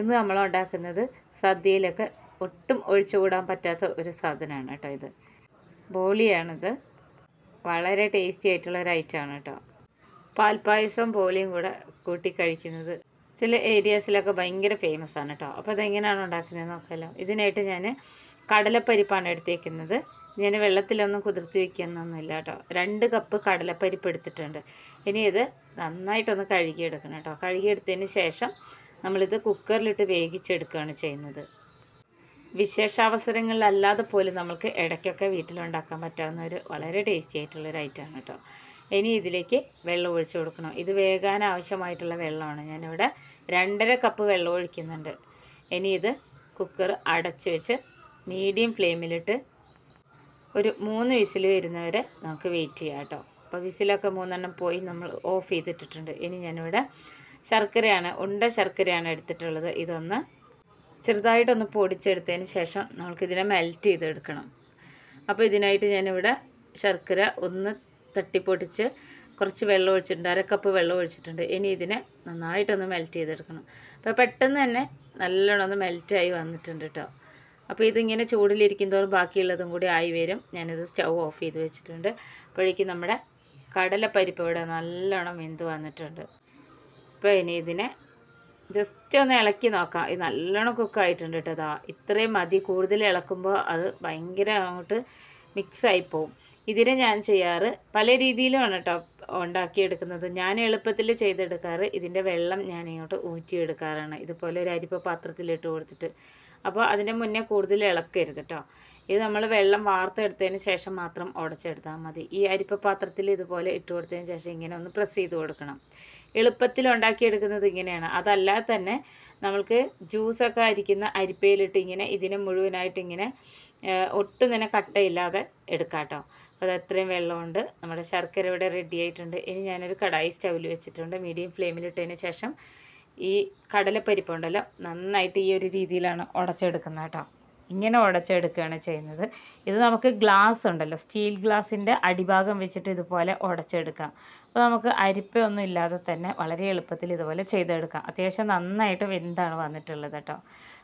ഇന്ന് നമ്മൾ ഉണ്ടാക്കുന്നത് സദ്യയിലൊക്കെ ഒട്ടും ഒഴിച്ചുകൂടാൻ പറ്റാത്ത ഒരു സാധനമാണ് കേട്ടോ ഇത് ബോളിയാണിത് വളരെ ടേസ്റ്റി ആയിട്ടുള്ള ഒരു ഐറ്റമാണ് കേട്ടോ പാൽപ്പായസവും ബോളിയും കൂടെ കൂട്ടി കഴിക്കുന്നത് ചില ഏരിയാസിലൊക്കെ ഭയങ്കര ഫേമസ് ആണ് കേട്ടോ അപ്പോൾ അതെങ്ങനെയാണ് ഉണ്ടാക്കുന്നത് നോക്കാമല്ലോ ഇതിനായിട്ട് ഞാൻ കടലപ്പരിപ്പാണ് എടുത്തേക്കുന്നത് ഞാൻ വെള്ളത്തിലൊന്നും കുതിർത്തി വയ്ക്കുന്നൊന്നുമില്ല കേട്ടോ രണ്ട് കപ്പ് കടലപ്പരിപ്പ് എടുത്തിട്ടുണ്ട് ഇനി ഇത് നന്നായിട്ടൊന്ന് കഴുകിയെടുക്കണം കേട്ടോ കഴുകിയെടുത്തതിന് ശേഷം നമ്മളിത് കുക്കറിലിട്ട് വേവിച്ചെടുക്കുകയാണ് ചെയ്യുന്നത് വിശേഷാവസരങ്ങളിലല്ലാതെ പോലും നമ്മൾക്ക് ഇടയ്ക്കൊക്കെ വീട്ടിലുണ്ടാക്കാൻ പറ്റാവുന്ന ഒരു വളരെ ടേസ്റ്റി ആയിട്ടുള്ളൊരു ഐറ്റമാണ് കേട്ടോ ഇനി ഇതിലേക്ക് വെള്ളം ഒഴിച്ച് കൊടുക്കണം ഇത് വേകാൻ ആവശ്യമായിട്ടുള്ള വെള്ളമാണ് ഞാനിവിടെ രണ്ടര കപ്പ് വെള്ളം ഒഴിക്കുന്നുണ്ട് ഇനി ഇത് കുക്കർ അടച്ചു വെച്ച് മീഡിയം ഫ്ലെയിമിലിട്ട് ഒരു മൂന്ന് വിസിൽ വരുന്നവരെ നമുക്ക് വെയിറ്റ് ചെയ്യാം കേട്ടോ അപ്പോൾ വിസിലൊക്കെ മൂന്നെണ്ണം പോയി നമ്മൾ ഓഫ് ചെയ്തിട്ടിട്ടുണ്ട് ഇനി ഞാനിവിടെ ശർക്കരയാണ് ഉണ്ട ശർക്കരയാണ് എടുത്തിട്ടുള്ളത് ഇതൊന്ന് ചെറുതായിട്ടൊന്ന് പൊടിച്ചെടുത്തതിന് ശേഷം നമുക്കിതിനെ മെൽറ്റ് ചെയ്തെടുക്കണം അപ്പോൾ ഇതിനായിട്ട് ഞാനിവിടെ ശർക്കര ഒന്ന് തട്ടിപ്പൊടിച്ച് കുറച്ച് വെള്ളം ഒഴിച്ചിട്ടുണ്ട് അരക്കപ്പ് വെള്ളം ഒഴിച്ചിട്ടുണ്ട് ഇനി ഇതിനെ നന്നായിട്ടൊന്ന് മെൽറ്റ് ചെയ്തെടുക്കണം അപ്പോൾ പെട്ടെന്ന് തന്നെ നല്ലോണം ഒന്ന് മെൽറ്റായി വന്നിട്ടുണ്ട് കേട്ടോ അപ്പോൾ ഇതിങ്ങനെ ചൂടിലിരിക്കും തോറും ബാക്കിയുള്ളതും കൂടി ആയി വരും ഞാനിത് സ്റ്റൗ ഓഫ് ചെയ്ത് വെച്ചിട്ടുണ്ട് അപ്പോഴേക്കും നമ്മുടെ കടലപ്പരിപ്പ് ഇവിടെ നല്ലോണം വെന്ത് വന്നിട്ടുണ്ട് ഇപ്പോൾ ഇനി ഇതിനെ ജസ്റ്റ് ഒന്ന് ഇളക്കി നോക്കാം ഇത് നല്ലോണം കുക്കായിട്ടുണ്ട് കേട്ടോ അതാ ഇത്രയും മതി കൂടുതൽ ഇളക്കുമ്പോൾ അത് ഭയങ്കര അങ്ങോട്ട് മിക്സായി പോവും ഇതിനെ ഞാൻ ചെയ്യാറ് പല രീതിയിലുമാണ് കേട്ടോ ഉണ്ടാക്കിയെടുക്കുന്നത് ഞാൻ എളുപ്പത്തിൽ ചെയ്തെടുക്കാറ് ഇതിൻ്റെ വെള്ളം ഞാൻ ഇങ്ങോട്ട് ഊറ്റിയെടുക്കാറാണ് ഇതുപോലെ ഒരു അരിപ്പ പാത്രത്തിലിട്ട് കൊടുത്തിട്ട് അപ്പോൾ അതിൻ്റെ മുന്നേ കൂടുതൽ ഇളക്കരുത് കേട്ടോ ഇത് നമ്മൾ വെള്ളം വാർത്തെടുത്തതിന് ശേഷം മാത്രം ഉടച്ചെടുത്താൽ മതി ഈ അരിപ്പ പാത്രത്തിൽ ഇതുപോലെ ഇട്ട് കൊടുത്തതിന് ശേഷം ഇങ്ങനെ ഒന്ന് പ്രസ് ചെയ്ത് കൊടുക്കണം എളുപ്പത്തിൽ ഉണ്ടാക്കിയെടുക്കുന്നത് ഇങ്ങനെയാണ് അതല്ലാതെ തന്നെ നമ്മൾക്ക് ജ്യൂസൊക്കെ അരിക്കുന്ന അരിപ്പയിലിട്ട് ഇങ്ങനെ ഇതിനെ മുഴുവനായിട്ട് ഇങ്ങനെ ഒട്ടും തന്നെ കട്ടയില്ലാതെ എടുക്കാം കേട്ടോ അപ്പോൾ അത് അത്രയും വെള്ളമുണ്ട് നമ്മുടെ ശർക്കര ഇവിടെ റെഡി ആയിട്ടുണ്ട് ഇനി ഞാനൊരു കടായി സ്റ്റൗവിൽ വെച്ചിട്ടുണ്ട് മീഡിയം ഫ്ലെയിമിലിട്ടതിന് ശേഷം ഈ കടലപ്പരിപ്പുണ്ടല്ലോ ഉണ്ടല്ലോ നന്നായിട്ട് ഈ ഒരു രീതിയിലാണ് ഉടച്ചെടുക്കുന്നത് കേട്ടോ ഇങ്ങനെ ഉടച്ചെടുക്കുകയാണ് ചെയ്യുന്നത് ഇത് നമുക്ക് ഗ്ലാസ് ഉണ്ടല്ലോ സ്റ്റീൽ ഗ്ലാസിൻ്റെ അടിഭാഗം വെച്ചിട്ട് ഇതുപോലെ ഉടച്ചെടുക്കാം അപ്പോൾ നമുക്ക് അരിപ്പയൊന്നും ഇല്ലാതെ തന്നെ വളരെ എളുപ്പത്തിൽ ഇതുപോലെ ചെയ്തെടുക്കാം അത്യാവശ്യം നന്നായിട്ട് വെന്താണ് വന്നിട്ടുള്ളത് കേട്ടോ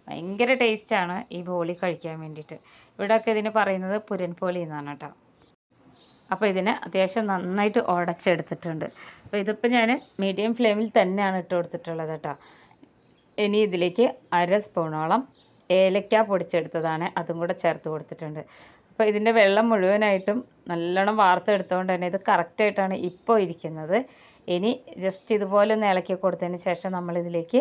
ഭയങ്കര ടേസ്റ്റാണ് ഈ ബോളി കഴിക്കാൻ വേണ്ടിയിട്ട് ഇവിടെയൊക്കെ ഇതിന് പറയുന്നത് പുരൻപോളി എന്നാണ് കേട്ടോ അപ്പോൾ ഇതിനെ അത്യാവശ്യം നന്നായിട്ട് ഉടച്ചെടുത്തിട്ടുണ്ട് അപ്പോൾ ഇതിപ്പോൾ ഞാൻ മീഡിയം ഫ്ലെയിമിൽ തന്നെയാണ് ഇട്ട് കൊടുത്തിട്ടുള്ളത് കേട്ടോ ഇനി ഇതിലേക്ക് അര സ്പൂണോളം ഏലക്ക പൊടിച്ചെടുത്തതാണ് അതും കൂടെ ചേർത്ത് കൊടുത്തിട്ടുണ്ട് അപ്പോൾ ഇതിൻ്റെ വെള്ളം മുഴുവനായിട്ടും നല്ലോണം വാർത്തെടുത്തുകൊണ്ട് തന്നെ ഇത് കറക്റ്റായിട്ടാണ് ഇപ്പോൾ ഇരിക്കുന്നത് ഇനി ജസ്റ്റ് ഇതുപോലെ ഒന്ന് ഇളക്കി കൊടുത്തതിന് ശേഷം നമ്മളിതിലേക്ക്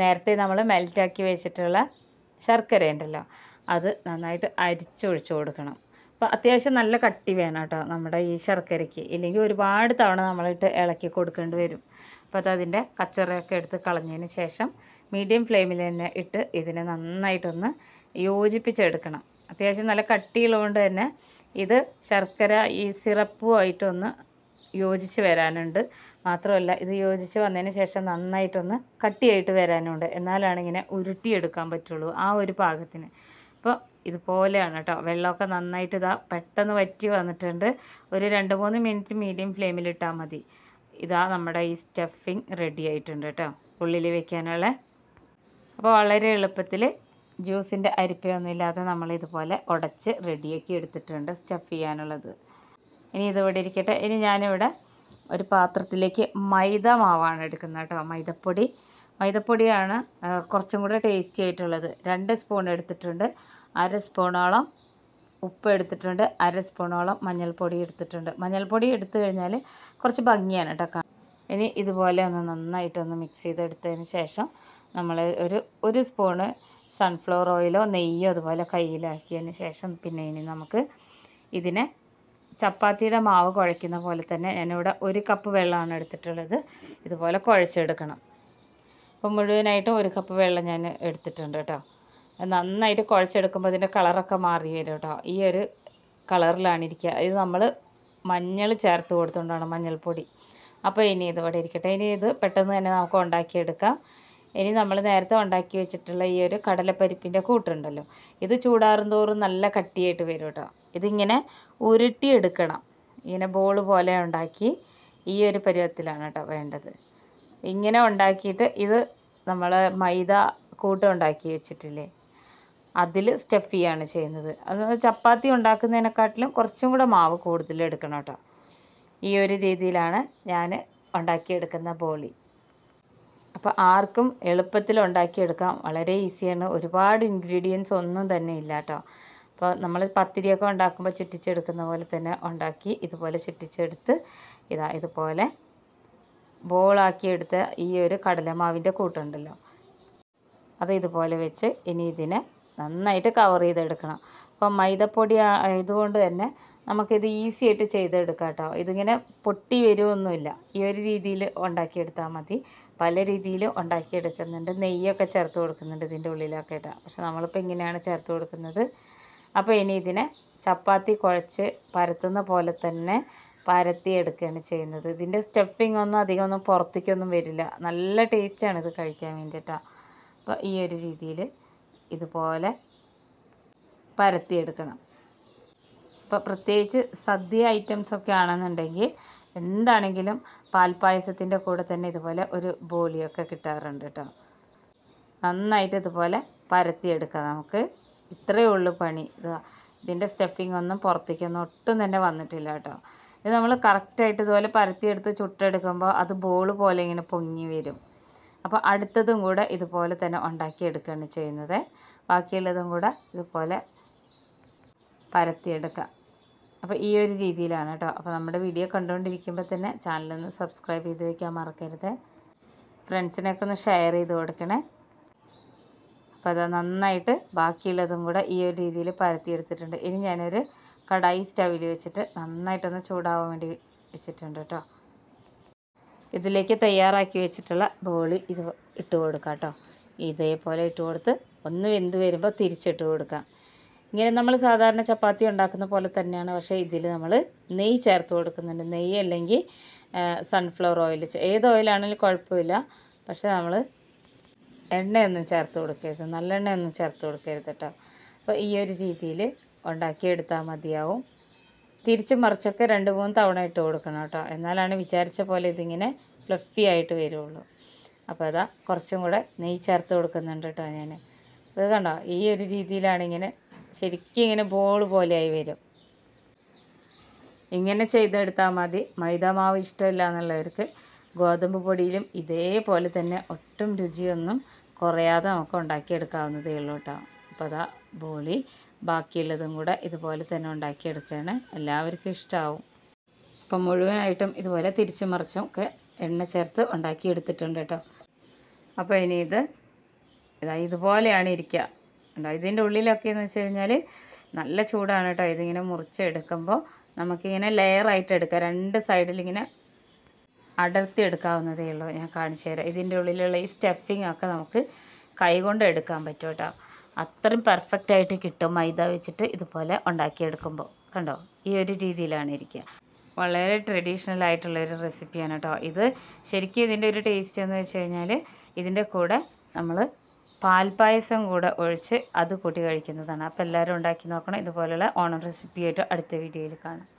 നേരത്തെ നമ്മൾ മെൽറ്റാക്കി വെച്ചിട്ടുള്ള ശർക്കര ഉണ്ടല്ലോ അത് നന്നായിട്ട് അരിച്ചൊഴിച്ചു കൊടുക്കണം അപ്പോൾ അത്യാവശ്യം നല്ല കട്ടി വേണം കേട്ടോ നമ്മുടെ ഈ ശർക്കരയ്ക്ക് ഇല്ലെങ്കിൽ ഒരുപാട് തവണ നമ്മളിട്ട് ഇളക്കി കൊടുക്കേണ്ടി വരും അപ്പോൾ അതതിൻ്റെ അതിൻ്റെ കച്ചറയൊക്കെ എടുത്ത് കളഞ്ഞതിന് ശേഷം മീഡിയം ഫ്ലെയിമിൽ തന്നെ ഇട്ട് ഇതിനെ നന്നായിട്ടൊന്ന് യോജിപ്പിച്ചെടുക്കണം അത്യാവശ്യം നല്ല കട്ടിയുള്ളതുകൊണ്ട് തന്നെ ഇത് ശർക്കര ഈ സിറപ്പുമായിട്ടൊന്ന് യോജിച്ച് വരാനുണ്ട് മാത്രമല്ല ഇത് യോജിച്ച് വന്നതിന് ശേഷം നന്നായിട്ടൊന്ന് കട്ടിയായിട്ട് വരാനുണ്ട് എന്നാലാണ് ഇങ്ങനെ ഉരുട്ടിയെടുക്കാൻ പറ്റുള്ളൂ ആ ഒരു പാകത്തിന് അപ്പോൾ ഇതുപോലെയാണ് കേട്ടോ വെള്ളമൊക്കെ നന്നായിട്ട് ഇതാ പെട്ടെന്ന് വറ്റി വന്നിട്ടുണ്ട് ഒരു രണ്ട് മൂന്ന് മിനിറ്റ് മീഡിയം ഫ്ലെയിമിൽ ഇട്ടാൽ മതി ഇതാ നമ്മുടെ ഈ സ്റ്റഫിങ് റെഡി ആയിട്ടുണ്ട് കേട്ടോ ഉള്ളിൽ വെക്കാനുള്ള അപ്പോൾ വളരെ എളുപ്പത്തിൽ ജ്യൂസിൻ്റെ അരിപ്പയൊന്നുമില്ലാതെ നമ്മൾ ഇതുപോലെ ഉടച്ച് റെഡിയാക്കി എടുത്തിട്ടുണ്ട് സ്റ്റഫ് ചെയ്യാനുള്ളത് ഇനി ഇതിവിടെ ഇരിക്കട്ടെ ഇനി ഞാനിവിടെ ഒരു പാത്രത്തിലേക്ക് മൈദ മാവാണ് എടുക്കുന്നത് കേട്ടോ മൈദപ്പൊടി മൈദപ്പൊടിയാണ് കുറച്ചും കൂടെ ടേസ്റ്റി ആയിട്ടുള്ളത് രണ്ട് സ്പൂൺ എടുത്തിട്ടുണ്ട് അര സ്പൂണോളം ഉപ്പ് എടുത്തിട്ടുണ്ട് അര സ്പൂണോളം മഞ്ഞൾപ്പൊടി എടുത്തിട്ടുണ്ട് മഞ്ഞൾപ്പൊടി എടുത്തു കഴിഞ്ഞാൽ കുറച്ച് ഭംഗിയാണ് കേട്ടോ ഇനി ഇതുപോലെ ഒന്ന് നന്നായിട്ടൊന്ന് മിക്സ് ചെയ്തെടുത്തതിന് ശേഷം നമ്മൾ ഒരു ഒരു സ്പൂണ് സൺഫ്ലവർ ഓയിലോ നെയ്യോ അതുപോലെ കയ്യിലാക്കിയതിന് ശേഷം പിന്നെ ഇനി നമുക്ക് ഇതിനെ ചപ്പാത്തിയുടെ മാവ് കുഴയ്ക്കുന്ന പോലെ തന്നെ ഞാനിവിടെ ഒരു കപ്പ് വെള്ളമാണ് എടുത്തിട്ടുള്ളത് ഇതുപോലെ കുഴച്ചെടുക്കണം അപ്പോൾ മുഴുവനായിട്ടും ഒരു കപ്പ് വെള്ളം ഞാൻ എടുത്തിട്ടുണ്ട് കേട്ടോ നന്നായിട്ട് കുഴച്ചെടുക്കുമ്പോൾ അതിൻ്റെ കളറൊക്കെ മാറി വരും കേട്ടോ ഈ ഒരു കളറിലാണ് ഇരിക്കുക ഇത് നമ്മൾ മഞ്ഞൾ ചേർത്ത് കൊടുത്തുകൊണ്ടാണ് മഞ്ഞൾപ്പൊടി അപ്പോൾ ഇനി ഇതുപോലെ ഇരിക്കട്ടെ ഇനി ഇത് പെട്ടെന്ന് തന്നെ നമുക്ക് ഉണ്ടാക്കിയെടുക്കാം ഇനി നമ്മൾ നേരത്തെ ഉണ്ടാക്കി വെച്ചിട്ടുള്ള ഈ ഒരു കടലപ്പരിപ്പിൻ്റെ കൂട്ടുണ്ടല്ലോ ഇത് ചൂടാറും തോറും നല്ല കട്ടിയായിട്ട് വരും കേട്ടോ ഇതിങ്ങനെ ഉരുട്ടിയെടുക്കണം ഇങ്ങനെ ബോൾ പോലെ ഉണ്ടാക്കി ഈ ഒരു പരുവത്തിലാണ് കേട്ടോ വേണ്ടത് ഇങ്ങനെ ഉണ്ടാക്കിയിട്ട് ഇത് നമ്മൾ മൈദ കൂട്ടുണ്ടാക്കി വെച്ചിട്ടില്ലേ അതിൽ സ്റ്റഫ് ചെയ്യാണ് ചെയ്യുന്നത് അത് ചപ്പാത്തി ഉണ്ടാക്കുന്നതിനെക്കാട്ടിലും കുറച്ചും കൂടെ മാവ് കൂടുതൽ എടുക്കണം കേട്ടോ ഈ ഒരു രീതിയിലാണ് ഞാൻ ഉണ്ടാക്കിയെടുക്കുന്ന ബോളി അപ്പോൾ ആർക്കും എളുപ്പത്തിൽ ഉണ്ടാക്കിയെടുക്കാം വളരെ ഈസിയാണ് ഒരുപാട് ഇൻഗ്രീഡിയൻസ് ഒന്നും തന്നെ ഇല്ല കേട്ടോ അപ്പോൾ നമ്മൾ പത്തിരിയൊക്കെ ഉണ്ടാക്കുമ്പോൾ ചുറ്റിച്ചെടുക്കുന്ന പോലെ തന്നെ ഉണ്ടാക്കി ഇതുപോലെ ചുറ്റിച്ചെടുത്ത് ഇതാ ഇതുപോലെ ബോളാക്കിയെടുത്ത ഈ ഒരു കടലമാവിൻ്റെ കൂട്ടുണ്ടല്ലോ അത് ഇതുപോലെ വെച്ച് ഇനി ഇതിനെ നന്നായിട്ട് കവർ ചെയ്തെടുക്കണം അപ്പം മൈദപ്പൊടി ആയതുകൊണ്ട് തന്നെ നമുക്കിത് ഈസി ആയിട്ട് ചെയ്തെടുക്കാം കേട്ടോ ഇതിങ്ങനെ പൊട്ടി വരുമൊന്നുമില്ല ഈ ഒരു രീതിയിൽ ഉണ്ടാക്കിയെടുത്താൽ മതി പല രീതിയിൽ ഉണ്ടാക്കിയെടുക്കുന്നുണ്ട് നെയ്യൊക്കെ ചേർത്ത് കൊടുക്കുന്നുണ്ട് ഇതിൻ്റെ ഉള്ളിലൊക്കെ കേട്ടോ പക്ഷെ നമ്മളിപ്പോൾ ഇങ്ങനെയാണ് ചേർത്ത് കൊടുക്കുന്നത് അപ്പോൾ ഇനി ഇതിനെ ചപ്പാത്തി കുഴച്ച് പരത്തുന്ന പോലെ തന്നെ പരത്തി എടുക്കുകയാണ് ചെയ്യുന്നത് ഇതിൻ്റെ സ്റ്റഫിംഗ് ഒന്നും അധികമൊന്നും പുറത്തേക്കൊന്നും വരില്ല നല്ല ടേസ്റ്റാണ് ഇത് കഴിക്കാൻ വേണ്ടിയിട്ടാണ് അപ്പോൾ ഈ ഒരു രീതിയിൽ ഇതുപോലെ പരത്തിയെടുക്കണം ഇപ്പോൾ പ്രത്യേകിച്ച് സദ്യ ഐറ്റംസ് ഒക്കെ ആണെന്നുണ്ടെങ്കിൽ എന്താണെങ്കിലും പാൽപ്പായസത്തിൻ്റെ കൂടെ തന്നെ ഇതുപോലെ ഒരു ബോളിയൊക്കെ കിട്ടാറുണ്ട് കേട്ടോ നന്നായിട്ട് ഇതുപോലെ എടുക്കാം നമുക്ക് ഇത്രയേ ഉള്ളൂ പണി ഇതിൻ്റെ സ്റ്റഫിംഗ് ഒന്നും പുറത്തേക്കൊന്നും ഒട്ടും തന്നെ വന്നിട്ടില്ല കേട്ടോ ഇത് നമ്മൾ കറക്റ്റായിട്ട് ഇതുപോലെ പരത്തിയെടുത്ത് ചുട്ടെടുക്കുമ്പോൾ അത് ബോൾ പോലെ ഇങ്ങനെ പൊങ്ങി വരും അപ്പോൾ അടുത്തതും കൂടെ ഇതുപോലെ തന്നെ ഉണ്ടാക്കിയെടുക്കുകയാണ് ചെയ്യുന്നത് ബാക്കിയുള്ളതും കൂടെ ഇതുപോലെ പരത്തിയെടുക്കാം അപ്പോൾ ഈ ഒരു രീതിയിലാണ് കേട്ടോ അപ്പോൾ നമ്മുടെ വീഡിയോ കണ്ടുകൊണ്ടിരിക്കുമ്പോൾ തന്നെ ചാനലൊന്ന് സബ്സ്ക്രൈബ് ചെയ്ത് വയ്ക്കാൻ മറക്കരുത് ഫ്രണ്ട്സിനൊക്കെ ഒന്ന് ഷെയർ ചെയ്ത് കൊടുക്കണേ അപ്പോൾ അത് നന്നായിട്ട് ബാക്കിയുള്ളതും കൂടെ ഈ ഒരു രീതിയിൽ പരത്തിയെടുത്തിട്ടുണ്ട് ഇനി ഞാനൊരു കടായി സ്റ്റവിൽ വെച്ചിട്ട് നന്നായിട്ടൊന്ന് ചൂടാവാൻ വേണ്ടി വെച്ചിട്ടുണ്ട് കേട്ടോ ഇതിലേക്ക് തയ്യാറാക്കി വെച്ചിട്ടുള്ള ബോളി ഇത് ഇട്ട് കൊടുക്കാം കേട്ടോ ഇതേപോലെ ഇട്ട് കൊടുത്ത് ഒന്ന് വെന്ത് വരുമ്പോൾ തിരിച്ചിട്ട് കൊടുക്കാം ഇങ്ങനെ നമ്മൾ സാധാരണ ചപ്പാത്തി ഉണ്ടാക്കുന്ന പോലെ തന്നെയാണ് പക്ഷേ ഇതിൽ നമ്മൾ നെയ്യ് ചേർത്ത് കൊടുക്കുന്നുണ്ട് നെയ്യ് അല്ലെങ്കിൽ സൺഫ്ലവർ ഓയിൽ ഏത് ഓയിലാണെങ്കിലും കുഴപ്പമില്ല പക്ഷേ നമ്മൾ എണ്ണയൊന്നും ചേർത്ത് കൊടുക്കരുത് നല്ലെണ്ണയൊന്നും ചേർത്ത് കൊടുക്കരുത് കേട്ടോ അപ്പോൾ ഈ ഒരു രീതിയിൽ ഉണ്ടാക്കിയെടുത്താൽ മതിയാവും തിരിച്ചും മറിച്ചൊക്കെ രണ്ട് മൂന്ന് തവണ ഇട്ട് കൊടുക്കണം കേട്ടോ എന്നാലാണ് വിചാരിച്ച പോലെ ഇതിങ്ങനെ ഫ്ലഫി ആയിട്ട് വരുള്ളൂ അപ്പോൾ അതാ കുറച്ചും കൂടെ നെയ് ചേർത്ത് കൊടുക്കുന്നുണ്ട് കേട്ടോ ഞാൻ ഇത് കണ്ടോ ഈ ഒരു രീതിയിലാണ് ഇങ്ങനെ ശരിക്കും ഇങ്ങനെ ബോൾ പോലെയായി വരും ഇങ്ങനെ ചെയ്തെടുത്താൽ മതി മൈദാമാവ് ഇഷ്ടമില്ല എന്നുള്ളവർക്ക് ഗോതമ്പ് പൊടിയിലും ഇതേപോലെ തന്നെ ഒട്ടും രുചിയൊന്നും കുറയാതെ നമുക്ക് ഉണ്ടാക്കിയെടുക്കാവുന്നതേ ഉള്ളൂ കേട്ടോ അപ്പോൾ അതാ ബോളി ബാക്കിയുള്ളതും കൂടെ ഇതുപോലെ തന്നെ ഉണ്ടാക്കിയെടുക്കുകയാണ് എല്ലാവർക്കും ഇഷ്ടമാവും അപ്പം മുഴുവനായിട്ടും ഇതുപോലെ തിരിച്ചു മറിച്ചും ഒക്കെ എണ്ണ ചേർത്ത് ഉണ്ടാക്കിയെടുത്തിട്ടുണ്ട് കേട്ടോ അപ്പോൾ ഇനി ഇത് ഇതാ ഇതുപോലെയാണ് ഇരിക്കുക ഉണ്ടോ ഇതിൻ്റെ ഉള്ളിലൊക്കെ എന്ന് വെച്ച് കഴിഞ്ഞാൽ നല്ല ചൂടാണ് കേട്ടോ ഇതിങ്ങനെ മുറിച്ചെടുക്കുമ്പോൾ നമുക്കിങ്ങനെ ലെയറായിട്ട് എടുക്കാം രണ്ട് സൈഡിൽ ഇങ്ങനെ അടർത്തി എടുക്കാവുന്നതേ ഉള്ളൂ ഞാൻ കാണിച്ചു തരാം ഇതിൻ്റെ ഉള്ളിലുള്ള ഈ സ്റ്റഫിംഗ് ഒക്കെ നമുക്ക് കൈകൊണ്ട് എടുക്കാൻ പറ്റും കേട്ടോ അത്രയും പെർഫെക്റ്റ് ആയിട്ട് കിട്ടും മൈദ വെച്ചിട്ട് ഇതുപോലെ ഉണ്ടാക്കിയെടുക്കുമ്പോൾ കണ്ടോ ഈ ഒരു രീതിയിലാണ് ഇരിക്കുക വളരെ ട്രഡീഷണൽ ആയിട്ടുള്ളൊരു റെസിപ്പിയാണ് കേട്ടോ ഇത് ശരിക്കും ഇതിൻ്റെ ഒരു ടേസ്റ്റ് എന്ന് വെച്ച് കഴിഞ്ഞാൽ ഇതിൻ്റെ കൂടെ നമ്മൾ പാൽപ്പായസം കൂടെ ഒഴിച്ച് അത് കൂട്ടി കഴിക്കുന്നതാണ് അപ്പോൾ എല്ലാവരും ഉണ്ടാക്കി നോക്കണം ഇതുപോലെയുള്ള ഓണം റെസിപ്പിയായിട്ട് അടുത്ത വീഡിയോയിൽ കാണാം